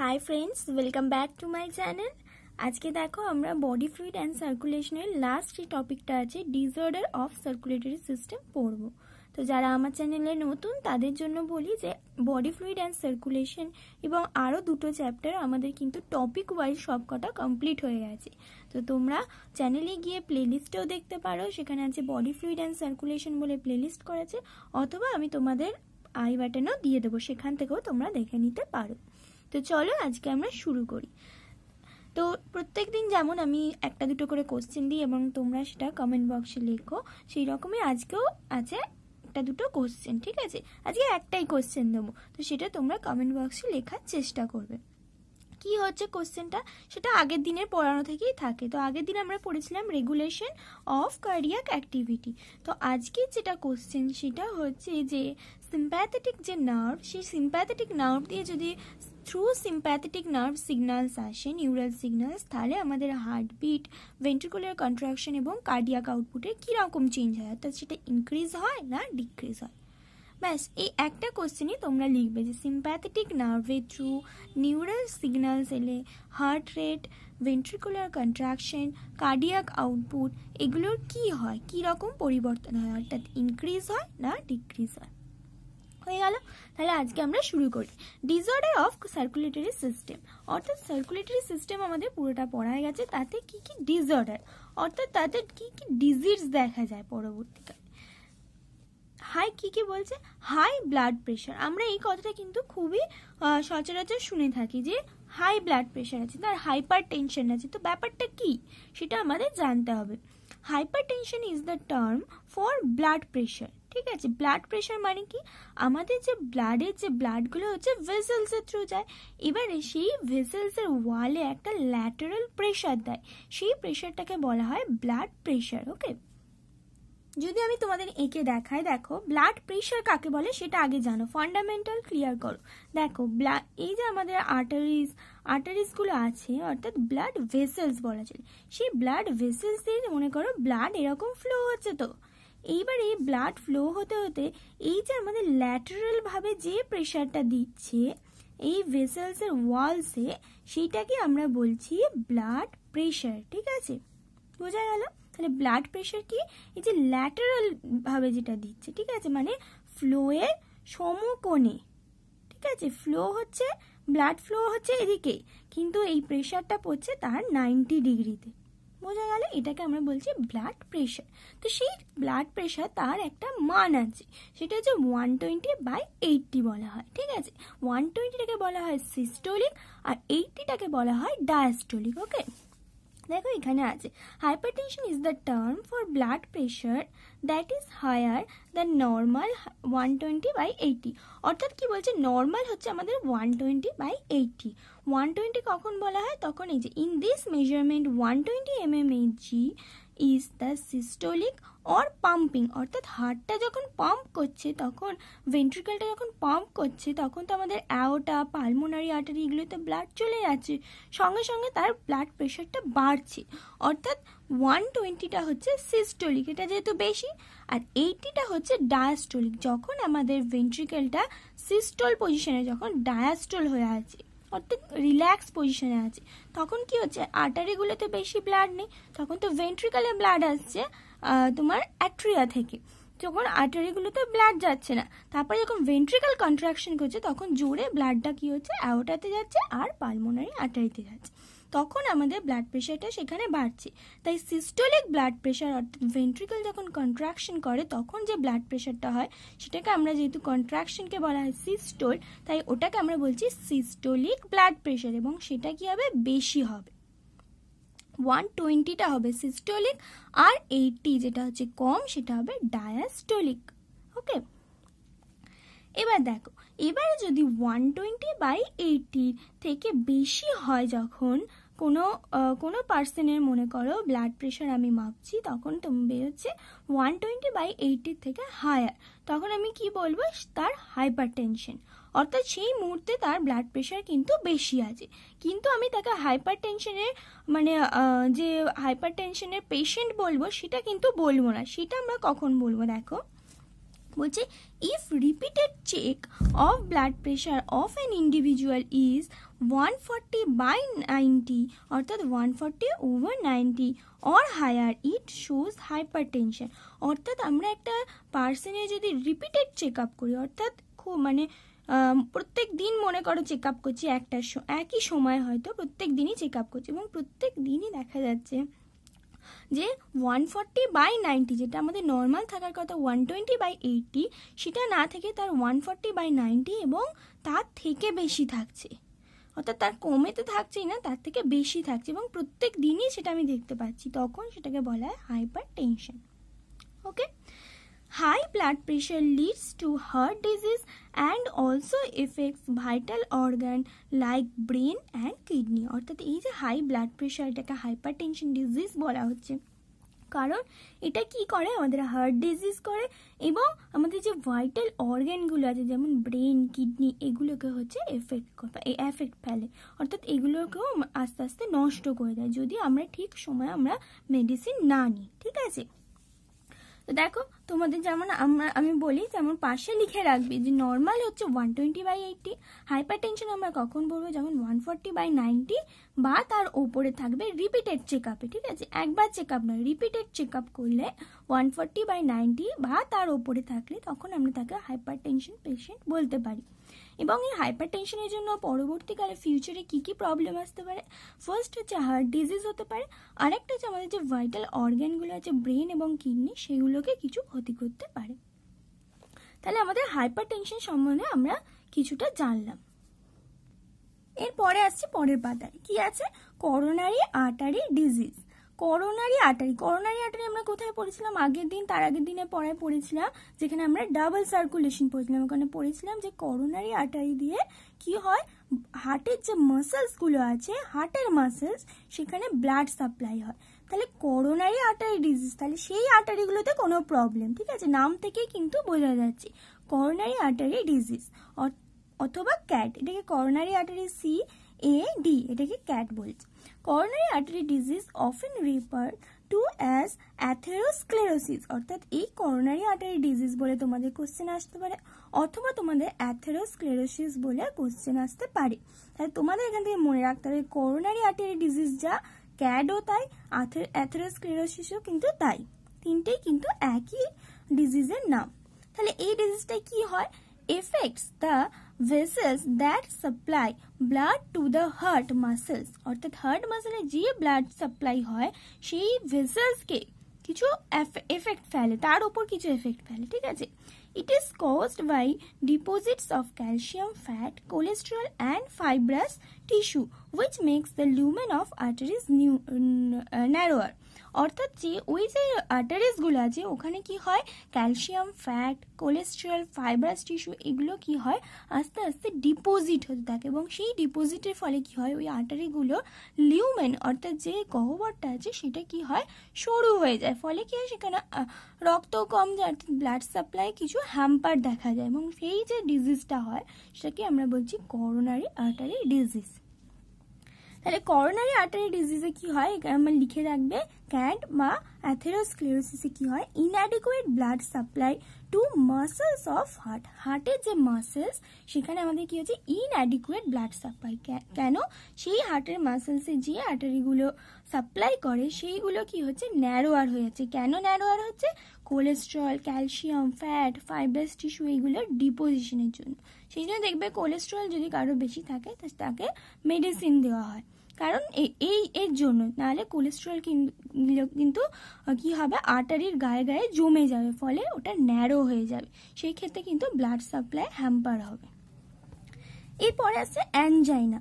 High friends welcome back to my channel আজকে দেখো আমরা বডি ফ্লুইড অ্যান্ড সার্কুলেশনের লাস্ট যে টপিকটা আছে ডিসঅর্ডার অফ সার্কুলেটরি সিস্টেম পড়ব তো যারা আমার চ্যানেলে নতুন তাদের জন্য বলি যে বডি ফ্লুইড অ্যান্ড সার্কুলেশন এবং আরও দুটো চ্যাপ্টার আমাদের কিন্তু টপিক ওয়াইজ সবকটা কমপ্লিট হয়ে গেছে তো তোমরা চ্যানেলে গিয়ে প্লেলিস্টেও দেখতে পারো সেখানে আছে বডি ফ্লুইড অ্যান্ড সার্কুলেশন বলে প্লেলিস্ট করেছে অথবা আমি তোমাদের আই বাটনও দিয়ে দেবো সেখান থেকেও তোমরা দেখে নিতে পারো তো চলো আজকে আমরা শুরু করি তো প্রত্যেক দিন যেমন আমি একটা দুটো করে কোশ্চেন দিই এবং তোমরা সেটা কমেন্ট বক্সে লেখো সেই রকমই আজকেও আছে একটা দুটো কোশ্চেন ঠিক আছে আজকে একটাই কোশ্চেন দেবো তো সেটা তোমরা কমেন্ট বক্সে লেখার চেষ্টা করবে কি হচ্ছে কোশ্চেনটা সেটা আগের দিনের পড়ানো থেকেই থাকে তো আগের দিন আমরা পড়েছিলাম রেগুলেশন অফ কার্ডিয়াক অ্যাক্টিভিটি তো আজকে যেটা কোশ্চেন সেটা হচ্ছে যে সিম্প্যাথেটিক যে নার্ভ সেই সিম্প্যাথেটিক নার্ভ দিয়ে যদি থ্রু সিম্প্যাথেটিক নার্ভ সিগনালস আসে নিউরাল সিগনালস তাহলে আমাদের হার্টবিট ভেন্ট্রিকুলার কন্ট্রাকশন এবং কার্ডিয়াক আউটপুটে কীরকম চেঞ্জ হয় অর্থাৎ সেটা ইনক্রিজ হয় না ডিক্রিজ হয় ব্যাস এই একটা কোশ্চেনই তোমরা লিখবে যে সিম্প্যাথেটিক নার্ভে থ্রু নিউরাল সিগনালস এলে heart rate ventricular contraction cardiac output এগুলোর কী হয় কী রকম পরিবর্তন হয় অর্থাৎ ইনক্রিজ হয় না ডিক্রিজ হয় হয়ে গেল তাহলে আজকে আমরা শুরু করি ডিজর্ডার অফ সার্কুলেটরি সিস্টেম অর্থাৎ সার্কুলেটরি সিস্টেম আমাদের পুরোটা পড়া গেছে তাতে কি কি ডিসঅর্ডার অর্থাৎ তাতে কি কি ডিজিজ দেখা যায় পরবর্তীকালে হাই কি কি বলছে হাই ব্লাড প্রেশার আমরা এই কথাটা কিন্তু খুবই সচরাচর শুনে থাকি যে হাই ব্লাড প্রেশার আছে তার হাইপার টেনশন আছে তো ব্যাপারটা কি সেটা আমাদের জানতে হবে hypertension is the term for blood pressure ঠিক আছে ব্লাড প্রেশার মানে কি আমাদের যে ব্লাডের যে ব্লাডগুলো হচ্ছে ভেসেলসের থ্রু যায় এবারে সেই ভেসেলসের ওয়ালে একটা ল্যাটারাল প্রেশার দেয় সেই প্রেশারটাকে বলা হয় ব্লাড প্রেশার ওকে যদি আমি তোমাদের এঁকে দেখাই দেখো ব্লাড প্রেশার কাকে বলে সেটা আগে জানো ফান্ডামেন্টাল ক্লিয়ার করো দেখো এই যে আমাদের আর্টারিজ আর্টারিজগুলো আছে অর্থাৎ ব্লাড ভেসেলস বলা চলে সেই ব্লাড ভেসেলস দিয়ে মনে করো ব্লাড এরকম ফ্লো হচ্ছে তো এইবার এই ব্লাড ফ্লো হতে হতে এই যে আমাদের ল্যাটারালভাবে যে প্রেশারটা দিচ্ছে এই ভেসেলসের ওয়ালসে সেইটাকে আমরা বলছি ব্লাড প্রেশার ঠিক আছে বোঝা গেল তাহলে ব্লাড প্রেশার কি এই যে ল্যাটারাল ভাবে যেটা দিচ্ছে ঠিক আছে মানে ফ্লোয়ের সমকোণে ঠিক আছে ফ্লো হচ্ছে ব্লাড ফ্লো হচ্ছে এদিকে কিন্তু এই প্রেশারটা পড়ছে তার নাইনটি ডিগ্রিতে বোঝা গেল এটাকে আমরা বলছি ব্লাড প্রেশার তো সেই ব্লাড প্রেশার তার একটা মান আছে সেটা হচ্ছে ওয়ান টোয়েন্টি বাই এইটটি বলা হয় ঠিক আছে ওয়ান টোয়েন্টিটাকে বলা হয় সিস্টোলিক আর এইটটিটাকে বলা হয় ডায়াস্টোলিক ওকে দেখো এখানে আছে hypertension is the term for blood pressure that is higher than normal one twenty by eighty অর্থাৎ কি বলছে নর্মাল হচ্ছে আমাদের one twenty by eighty one twenty কখন বলা হয় তখন এই যে in this measurement one twenty M M G is the systolic or pumping অর্থাৎ হার্টটা যখন পাম্প করছে তখন ভেন্ট্রিকেলটা যখন পাম্প করছে তখন তো আমাদের অ্যাওটা পালমোনারি আর্টারি এগুলোতে ব্লাড চলে যাচ্ছে সঙ্গে সঙ্গে তার ব্লাড প্রেশারটা বাড়ছে অর্থাৎ ওয়ান টোয়েন্টিটা হচ্ছে সিস্টোলিক এটা যেহেতু বেশি আর এইটিটা হচ্ছে ডায়াস্টোলিক যখন আমাদের ভেন্ট্রিকেলটা সিস্টল পজিশনে যখন ডায়াস্টল হয়ে আছে অর্থাৎ রিল্যাক্স পজিশনে আছে তখন কি হচ্ছে আর্টারিগুলোতে বেশি ব্লাড নেই তখন তো ভেন্ট্রিকালে ব্লাড আসছে তোমার অ্যাট্রিয়া থেকে যখন আর্টারিগুলোতে ব্লাড যাচ্ছে না তারপরে যখন ভেন্ট্রিকাল কন্ট্রাকশন করছে তখন জোরে ব্লাডটা কি হচ্ছে অ্যাওটাতে যাচ্ছে আর পালমোনারি আর্টারিতে যাচ্ছে তখন আমাদের ব্লাড প্রেশারটা সেখানে বাড়ছে তাই সিস্টোলিক ব্লাড প্রেশার অর্থাৎ ভেন্ট্রিকল যখন কন্ট্রাকশন করে তখন যে ব্লাড প্রেশারটা হয় সেটাকে আমরা যেহেতু কন্ট্রাকশনকে বলা হয় সিস্টোল তাই ওটাকে আমরা বলছি সিস্টোলিক ব্লাড প্রেশার এবং সেটা কি হবে বেশি হবে ওয়ান টোয়েন্টিটা হবে সিস্টোলিক আর এইটটি যেটা হচ্ছে কম সেটা হবে ডায়াস্টোলিক ওকে এবার দেখো এবারে যদি ওয়ান টোয়েন্টি বাই এইটি থেকে বেশি হয় যখন কোনো কোনো পার্সনের মনে করো ব্লাড প্রেশার আমি মাপছি তখন তুমি বেরোচ্ছে ওয়ান টোয়েন্টি বাই এইটির থেকে হায়ার তখন আমি কি বলবো তার হাইপার টেনশন অর্থাৎ সেই মুহূর্তে তার ব্লাড প্রেশার কিন্তু বেশি আছে কিন্তু আমি তাকে হাইপার টেনশনের মানে যে হাইপার টেনশনের পেশেন্ট বলবো সেটা কিন্তু বলবো না সেটা আমরা কখন বলবো দেখো বলছে if repeated check of blood pressure of an individual is one forty by ninety অর্থাৎ one forty over ninety or higher it shows hypertension অর্থাৎ আমরা একটা পার্সনে যদি রিপিটেড চেক আপ করি অর্থাৎ খুব মানে প্রত্যেক দিন মনে করো চেক আপ করছি একটা একই সময় হয়তো প্রত্যেক দিনই চেক আপ করছি এবং প্রত্যেক দিনই দেখা যাচ্ছে যে ওয়ান ফর্টি বাই নাইনটি যেটা আমাদের নর্মাল থাকার কথা ওয়ান টোয়েন্টি বাই এইটটি সেটা না থেকে তার ওয়ান ফর্টি বাই নাইনটি এবং তার থেকে বেশি থাকছে অর্থাৎ তার কমে তো থাকছেই না তার থেকে বেশি থাকছে এবং প্রত্যেক দিনই সেটা আমি দেখতে পাচ্ছি তখন সেটাকে বলা হয় hypertension okay High blood pressure leads to heart disease and also affects vital organ like brain and kidney অর্থাৎ এই যে হাই ব্লাড প্রেশার এটাকে হাইপারটেনশন ডিজিজ বলা হচ্ছে কারণ এটা কি করে আমাদের হার্ট ডিজিজ করে এবং আমাদের যে ভাইটাল অর্গ্যানগুলো আছে যেমন ব্রেন কিডনি এগুলোকে হচ্ছে এফেক্ট এফেক্ট ফেলে অর্থাৎ এগুলোকেও আস্তে আস্তে নষ্ট করে দেয় যদি আমরা ঠিক সময় আমরা মেডিসিন না নিই ঠিক আছে তো দেখো তোমাদের যেমন আমরা আমি বলি যেমন পাশে লিখে রাখবে যে নর্মাল হচ্ছে one twenty by eighty hypertension আমরা কখন বলবো যেমন ওয়ান ফোরটি বাই নাইনটি বা তার ওপরে থাকবে রিপিটেড চেক আপে ঠিক আছে একবার চেক আপ নয় রিপিটেড চেক আপ করলে ওয়ান ফোরটি বাই নাইনটি বা তার ওপরে থাকলে তখন আমরা তাকে হাইপার টেনশন পেশেন্ট বলতে পারি এবং এই হাইপার টেনশনের জন্য পরবর্তীকালে ফিউচারে কী কী প্রবলেম আসতে পারে ফার্স্ট হচ্ছে হার্ট ডিজিজ হতে পারে আরেকটা হচ্ছে আমাদের যে ভাইটাল অর্গ্যানগুলো আছে ব্রেন এবং কিডনি সেগুলোকে কিছু ক্ষতি করতে পারে তাহলে আমাদের হাইপার টেনশন সম্বন্ধে আমরা কিছুটা জানলাম এরপরে আসছে পরের পাতায় কি আছে coronary artery disease coronary artery coronary artery আমরা কোথায় পড়েছিলাম আগের দিন তার আগের দিনে পড়ায় পড়েছিলাম যেখানে আমরা ডাবল সার্কুলেশন পড়েছিলাম ওখানে পড়েছিলাম যে করোনারি আটারি দিয়ে কি হয় হার্টের যে মাসেলসগুলো আছে হার্টের মাসেলস সেখানে ব্লাড সাপ্লাই হয় তাহলে করোনারি আটারি ডিজিজ তাহলে সেই আটারিগুলোতে কোনো প্রবলেম ঠিক আছে নাম থেকেই কিন্তু বোঝা যাচ্ছে করোনারি আটারি ডিজিজ অথবা ক্যাট এটাকে coronary artery C A D এটাকে ক্যাট বলছে coronary artery disease often refer to as atherosclerosis অর্থাৎ এই করোনারি আর্টারি ডিজিজ বলে তোমাদের কোশ্চেন আসতে পারে অথবা তোমাদের অ্যাথেরোস্ক্লেরোসিস বলে কোশ্চেন আসতে পারে তাহলে তোমাদের এখান থেকে মনে রাখতে হবে করোনারি আর্টারি ডিজিজ যা ক্যাডও তাই অ্যাথেরোস্ক্লেরোসিসও কিন্তু তাই তিনটেই কিন্তু একই ডিজিজের নাম তাহলে এই ডিজিজটা কি হয় affects the vessels that supply blood to the heart muscles অর্থাৎ হার্ট মাসেলে যে ব্লাড সাপ্লাই হয় সেই ভেসেলসকে কিছু এফেক্ট ফেলে তার উপর কিছু এফেক্ট ফেলে ঠিক আছে it is caused by deposits of calcium fat cholesterol and fibrous tissue which makes the lumen of arteries new narrower অর্থাৎ যে ওই যে আর্টারিসগুলো আছে ওখানে কি হয় calcium fat cholesterol fibrous tissue এগুলো কি হয় আস্তে আস্তে ডিপোজিট হতে থাকে এবং সেই ডিপোজিটের ফলে কি হয় ওই আর্টারিগুলো লিউমেন অর্থাৎ যে গহ্বরটা আছে সেটা কি হয় সরু হয়ে যায় ফলে কি হয় সেখানে রক্ত কম যায় অর্থাৎ ব্লাড সাপ্লাই কিছু হ্যাম্পার দেখা যায় এবং সেই যে ডিজিজটা হয় সেটাকে আমরা বলছি করোনারি আর্টারি ডিজিজ তাহলে করোনারি আর্টারি ডিজিজে কি হয় আমার লিখে রাখবে ক্যাড বা অ্যাথেরোস্ক্লেরোসিসে কি হয় inadequate blood supply to muscles of heart হার্টের যে মাসেলস সেখানে আমাদের কি হচ্ছে ইনঅ্যাডিকুয়েট ব্লাড সাপ্লাই কেন সেই হার্টের মাসেলসে যে আর্টারিগুলো সাপ্লাই করে সেইগুলো কি হচ্ছে ন্যারোয়ার হয়ে যাচ্ছে কেন ন্যারোয়ার হচ্ছে cholesterol calcium fat fibrous tissue এইগুলোর ডিপোজিশনের জন্য সেই জন্য দেখবে কোলেস্ট্রল যদি কারো বেশি থাকে তাকে মেডিসিন দেওয়া হয় কারণ এই এর জন্য নাহলে কোলেস্ট্রল কিন্তু কি হবে আর্টারির গায়ে গায়ে জমে যাবে ফলে ওটা ন্যারো হয়ে যাবে সেই ক্ষেত্রে কিন্তু ব্লাড সাপ্লাই হ্যাম্পার হবে এরপরে আছে angina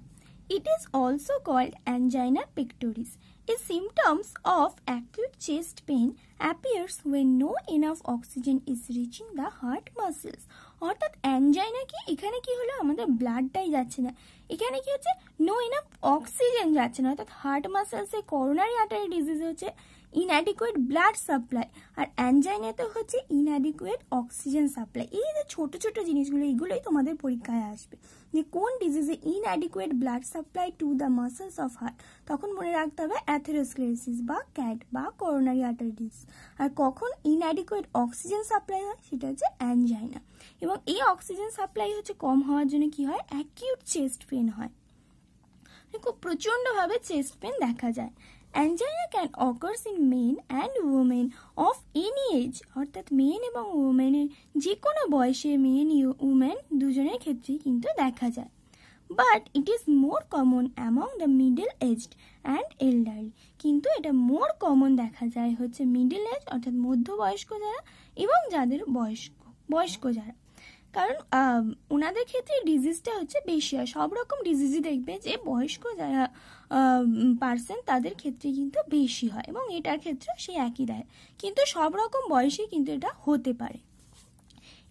it is also called angina pectoris. A symptoms of acute chest pain appears when no enough oxygen is reaching the heart muscles অর্থাৎ অ্যাঞ্জাইনা কি এখানে কি হলো আমাদের ব্লাডটাই যাচ্ছে না এখানে কি হচ্ছে নো ইনাফ অক্সিজেন যাচ্ছে না অর্থাৎ হার্ট মাসেলসে করোনারি আর্টারি ডিজিজ হচ্ছে ইনঅ্যাডিকুয়েট ব্লাড সাপ্লাই আর অ্যাঞ্জাইনাতে হচ্ছে ইনঅ্যাডিকুয়েট অক্সিজেন সাপ্লাই এই যে ছোটো ছোটো জিনিসগুলো এগুলোই তোমাদের পরীক্ষায় আসবে যে কোন ডিজিজে inadequate blood supply to the muscles of heart তখন মনে রাখতে হবে অ্যাথেরোস্ক্লেরোসিস বা ক্যাট বা করোনারি আর্টারি ডিজিজ আর কখন ইনঅ্যাডিকুয়েট অক্সিজেন সাপ্লাই হয় সেটা হচ্ছে অ্যাঞ্জাইনা এবং এই অক্সিজেন সাপ্লাই হচ্ছে কম হওয়ার জন্য কি হয় অ্যাকিউট চেস্ট পেন হয় খুব প্রচণ্ডভাবে চেস্ট পেন দেখা যায় angina can occurs in men and women of any age অর্থাৎ মেন এবং উমেনের যে কোনো বয়সে মেন উমেন দুজনের ক্ষেত্রেই কিন্তু দেখা যায় but it is more common among the middle aged and elderly কিন্তু এটা মোর কমন দেখা যায় হচ্ছে মিডল এজ অর্থাৎ মধ্যবয়স্ক যারা এবং যাদের বয়স্ক বয়স্ক যারা কারণ ওনাদের ক্ষেত্রে ডিজিজটা হচ্ছে বেশি হয় সব রকম ডিজিজই দেখবে যে বয়স্ক যারা পার্সন তাদের ক্ষেত্রে কিন্তু বেশি হয় এবং এটার ক্ষেত্রেও সেই একই দেয় কিন্তু সব রকম বয়সে কিন্তু এটা হতে পারে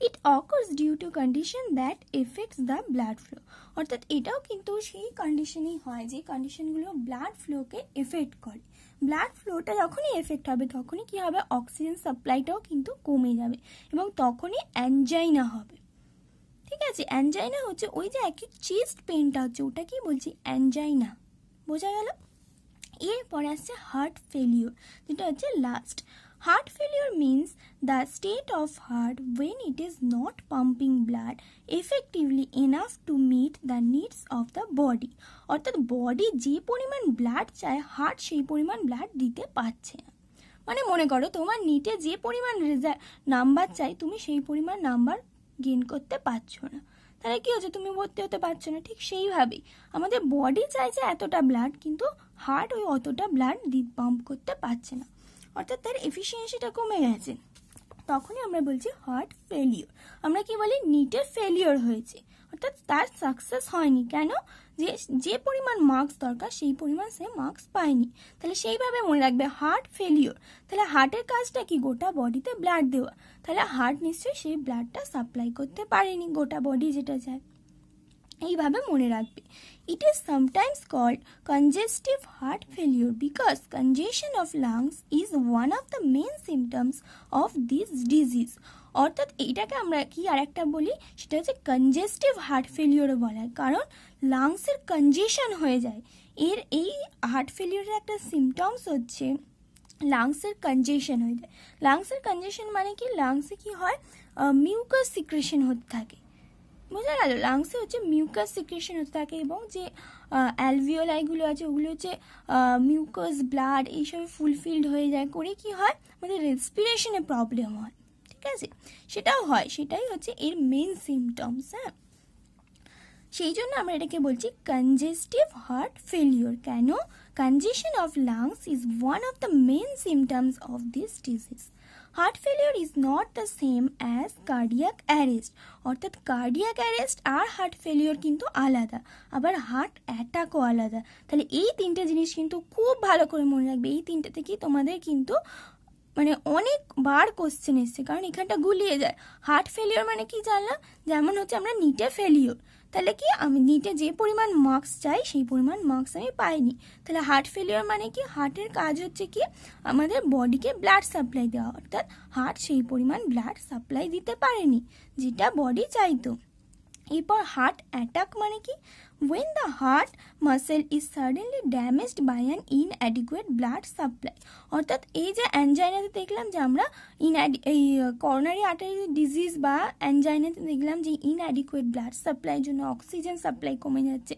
it occurs due to condition that affects the blood flow অর্থাৎ এটাও কিন্তু সেই কন্ডিশনই হয় যে কন্ডিশনগুলো ব্লাড ফ্লোকে এফেক্ট করে ব্লাড ফ্লোটা যখনই এফেক্ট হবে তখনই কী হবে অক্সিজেন সাপ্লাইটাও কিন্তু কমে যাবে এবং তখনই অ্যাঞ্জাইনা হবে ঠিক আছে অ্যানজাইনা হচ্ছে ওই যে একই চেস্ট পেনটা হচ্ছে ওটা কি বলছি অ্যানজাইনা বোঝা গেল এরপরে আসছে হার্ট ফেলিওর যেটা হচ্ছে last heart failure means the state of heart when it is not pumping blood effectively enough to meet the needs of the body অর্থাৎ বডি যে পরিমাণ ব্লাড চায় হার্ট সেই পরিমাণ ব্লাড দিতে পারছে না মানে মনে করো তোমার নিটে যে পরিমাণ রেজাল্ট নাম্বার চাই তুমি সেই পরিমাণ নাম্বার গেন করতে পারছো না তাহলে কী হচ্ছে তুমি ভর্তি হতে পারছো না ঠিক সেইভাবেই আমাদের বডি চাইছে এতটা ব্লাড কিন্তু হার্ট ওই অতটা ব্লাড পাম্প করতে পারছে না অর্থাৎ তার এফিসিয়েন্সিটা কমে গেছে তখনই আমরা বলছি হার্ট ফেলিওর আমরা কি বলি নিটের ফেলিওর হয়েছে অর্থাৎ তার সাকসেস হয়নি কেন যে যে পরিমাণ মার্কস দরকার সেই পরিমাণ সে মার্কস পায়নি তাহলে সেইভাবে মনে রাখবে হার্ট ফেলিওর তাহলে হার্টের কাজটা কি গোটা বডিতে ব্লাড দেওয়া তাহলে হার্ট নিশ্চয়ই সেই ব্লাডটা সাপ্লাই করতে পারেনি গোটা বডি যেটা যায় এইভাবে মনে রাখবে it is sometimes called congestive heart failure because congestion of lungs is one of the main symptoms of this disease অর্থাৎ এইটাকে আমরা কি আর একটা বলি সেটা হচ্ছে কনজেস্টিভ হার্ট ফেলিওরও বলা হয় কারণ লাংসের কনজেশন হয়ে যায় এর এই হার্ট ফেলিওরের একটা সিমটমস হচ্ছে লাংসের কনজেশন হয়ে যায় লাংসের কনজেশন মানে কি লাংসে কি হয় মিউকাস সিক্রেশন হতে থাকে বোঝা গেল লাংসে হচ্ছে মিউকাস সিক্রেশন হতে থাকে এবং যে অ্যালভিওলাইগুলো আছে ওগুলো হচ্ছে মিউকাস ব্লাড এইসব ফুলফিল্ড হয়ে যায় করে কি হয় আমাদের রেসপিরেশনে প্রবলেম হয় ঠিক আছে সেটাও হয় সেটাই হচ্ছে এর মেন সিমটমস হ্যাঁ সেই জন্য আমরা এটাকে বলছি কনজেস্টিভ হার্ট ফেলিওর কেন congestion of lungs is one of the main symptoms of this disease heart failure is not the same as cardiac arrest অর্থাৎ কার্ডিয়াক অ্যারেস্ট আর হার্ট ফেলিওর কিন্তু আলাদা আবার হার্ট অ্যাটাকও আলাদা তাহলে এই তিনটে জিনিস কিন্তু খুব ভালো করে মনে রাখবে এই তিনটে থেকেই তোমাদের কিন্তু মানে অনেকবার কোশ্চেন এসছে কারণ এখানটা গুলিয়ে যায় হার্ট ফেলিওর মানে কি জানলাম যেমন হচ্ছে আমরা নিটে ফেলিওর তাহলে কি আমি নিটে যে পরিমাণ মার্কস চাই সেই পরিমাণ মার্কস আমি পাইনি তাহলে হার্ট ফেলিওর মানে কি হার্টের কাজ হচ্ছে কি আমাদের বডিকে ব্লাড সাপ্লাই দেওয়া অর্থাৎ হার্ট সেই পরিমাণ ব্লাড সাপ্লাই দিতে পারেনি যেটা বডি চাইতো এরপর হার্ট অ্যাটাক মানে কি when the heart muscle is suddenly damaged by an inadequate blood supply অর্থাৎ এই যে অ্যাঞ্জাইনাতে দেখলাম যে আমরা ইন এই করোনারি আর্টারি ডিজিজ বা অ্যাঞ্জাইনাতে দেখলাম যে ইন অ্যাডিকুয়েট ব্লাড সাপ্লাইয়ের জন্য অক্সিজেন সাপ্লাই কমে যাচ্ছে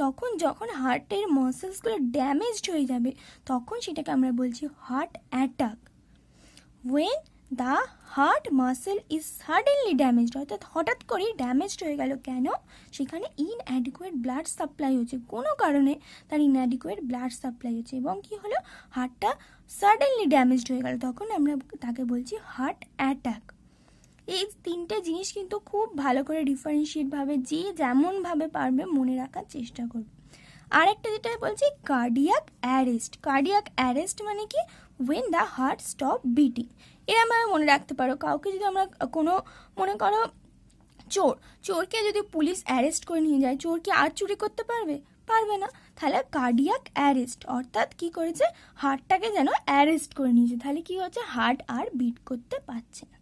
তখন যখন হার্টের মাসেলসগুলো ড্যামেজড হয়ে যাবে তখন সেটাকে আমরা বলছি heart attack when the heart muscle is suddenly damaged অর্থাৎ হঠাৎ করেই ড্যামেজড হয়ে গেল কেন সেখানে অ্যাডিকুয়েট ব্লাড সাপ্লাই হচ্ছে কোনো কারণে তার অ্যাডিকুয়েট ব্লাড সাপ্লাই হচ্ছে এবং কি হলো হার্টটা সাডেনলি ড্যামেজড হয়ে গেল তখন আমরা তাকে বলছি হার্ট অ্যাটাক এই তিনটে জিনিস কিন্তু খুব ভালো করে ডিফারেন্সিয়েটভাবে যে যেমনভাবে পারবে মনে রাখার চেষ্টা করবে আর একটা যেটা বলছি কার্ডিয়াক অ্যারেস্ট কার্ডিয়াক অ্যারেস্ট মানে কি when the heart stop beating আমরা মনে রাখতে পারো কাউকে যদি আমরা কোনো মনে করো চোর চোরকে যদি পুলিশ অ্যারেস্ট করে নিয়ে যায় চোর কি আর চুরি করতে পারবে পারবে না তাহলে কার্ডিয়াক অ্যারেস্ট অর্থাৎ কি করেছে হার্টটাকে যেন অ্যারেস্ট করে নিয়েছে তাহলে কি হচ্ছে হার্ট আর বিট করতে পারছে না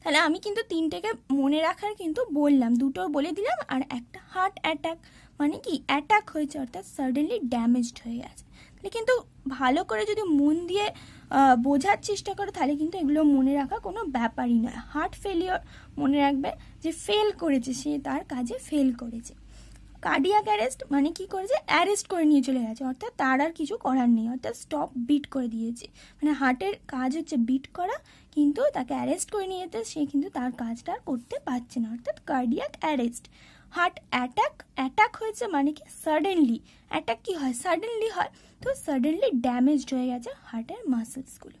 তাহলে আমি কিন্তু তিনটেকে মনে রাখার কিন্তু বললাম দুটো বলে দিলাম আর একটা হার্ট অ্যাটাক মানে কি অ্যাটাক হয়েছে অর্থাৎ সাডেনলি ড্যামেজড হয়ে গেছে তাহলে কিন্তু ভালো করে যদি মন দিয়ে বোঝার চেষ্টা করো তাহলে কিন্তু এগুলো মনে রাখা কোনো ব্যাপারই নয় হার্ট ফেলিওর মনে রাখবে যে ফেল করেছে সে তার কাজে ফেল করেছে কার্ডিয়াক অ্যারেস্ট মানে কি করেছে অ্যারেস্ট করে নিয়ে চলে গেছে অর্থাৎ তার আর কিছু করার নেই অর্থাৎ স্টপ বিট করে দিয়েছে মানে হার্টের কাজ হচ্ছে বিট করা কিন্তু তাকে অ্যারেস্ট করে নিয়ে যেতে সে কিন্তু তার কাজটা আর করতে পারছে না অর্থাৎ cardiac arrest heart attack attack হয়েছে মানে কি সাডেনলি অ্যাটাক কি হয় সাডেনলি হয় তো সাডেনলি ড্যামেজড হয়ে গেছে হার্টের মাসেলসগুলো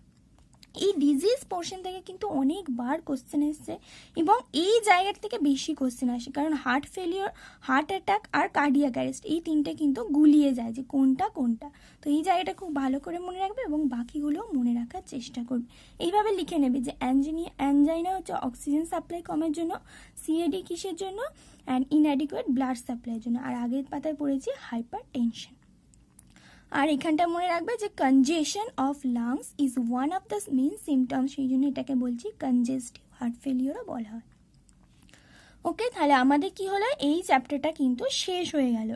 এই ডিজিজ পোর্শন থেকে কিন্তু অনেকবার কোশ্চেন এসছে এবং এই জায়গার থেকে বেশি কোশ্চেন আসে কারণ হার্ট ফেলিওর হার্ট অ্যাটাক আর কার্ডিয়াক অ্যারেস্ট এই তিনটে কিন্তু গুলিয়ে যায় যে কোনটা কোনটা তো এই জায়গাটা খুব ভালো করে মনে রাখবে এবং বাকিগুলো মনে রাখার চেষ্টা করবে এইভাবে লিখে নেবে যে অ্যাঞ্জিনিয়া অ্যাঞ্জাইনা হচ্ছে অক্সিজেন সাপ্লাই কমের জন্য সিএডি কিসের জন্য অ্যান্ড ইনঅ্যাডিকুয়েট ব্লাড সাপ্লাইয়ের জন্য আর আগের পাতায় পড়েছি হাইপার টেনশন আর এখানটা মনে রাখবে যে congestion of lungs is one of the main symptoms সেই জন্য এটাকে বলছি কনজেস্টিভ হার্ট ফেলিওরও বলা হয় ওকে তাহলে আমাদের কি হলো এই চ্যাপ্টারটা কিন্তু শেষ হয়ে গেল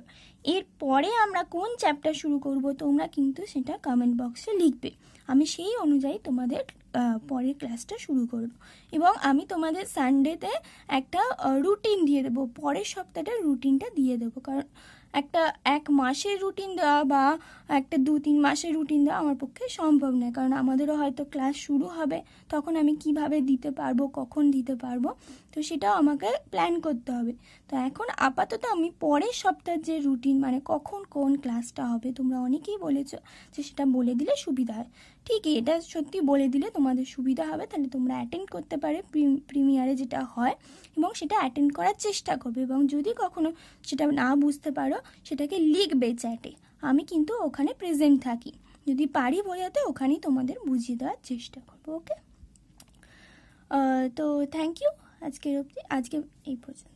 এরপরে আমরা কোন চ্যাপ্টার শুরু করব তোমরা কিন্তু সেটা কমেন্ট বক্সে লিখবে আমি সেই অনুযায়ী তোমাদের পরের ক্লাসটা শুরু করব এবং আমি তোমাদের সানডেতে একটা রুটিন দিয়ে দেবো পরের সপ্তাহটা রুটিনটা দিয়ে দেবো কারণ একটা এক মাসের রুটিন দেওয়া বা একটা দু তিন মাসের রুটিন দেওয়া আমার পক্ষে সম্ভব নয় কারণ আমাদেরও হয়তো ক্লাস শুরু হবে তখন আমি কিভাবে দিতে পারবো কখন দিতে পারবো তো সেটাও আমাকে প্ল্যান করতে হবে তো এখন আপাতত আমি পরের সপ্তাহের যে রুটিন মানে কখন কোন ক্লাসটা হবে তোমরা অনেকেই বলেছো যে সেটা বলে দিলে সুবিধা হয় ঠিকই এটা সত্যি বলে দিলে তোমাদের সুবিধা হবে তাহলে তোমরা অ্যাটেন্ড করতে পারে প্রিমিয়ারে যেটা হয় এবং সেটা অ্যাটেন্ড করার চেষ্টা করবে এবং যদি কখনো সেটা না বুঝতে পারো সেটাকে লিখবে চ্যাটে আমি কিন্তু ওখানে প্রেজেন্ট থাকি যদি পারি বোঝাতে ওখানেই তোমাদের বুঝিয়ে দেওয়ার চেষ্টা করবো ওকে তো থ্যাংক ইউ আজকের অবধি আজকে এই পর্যন্ত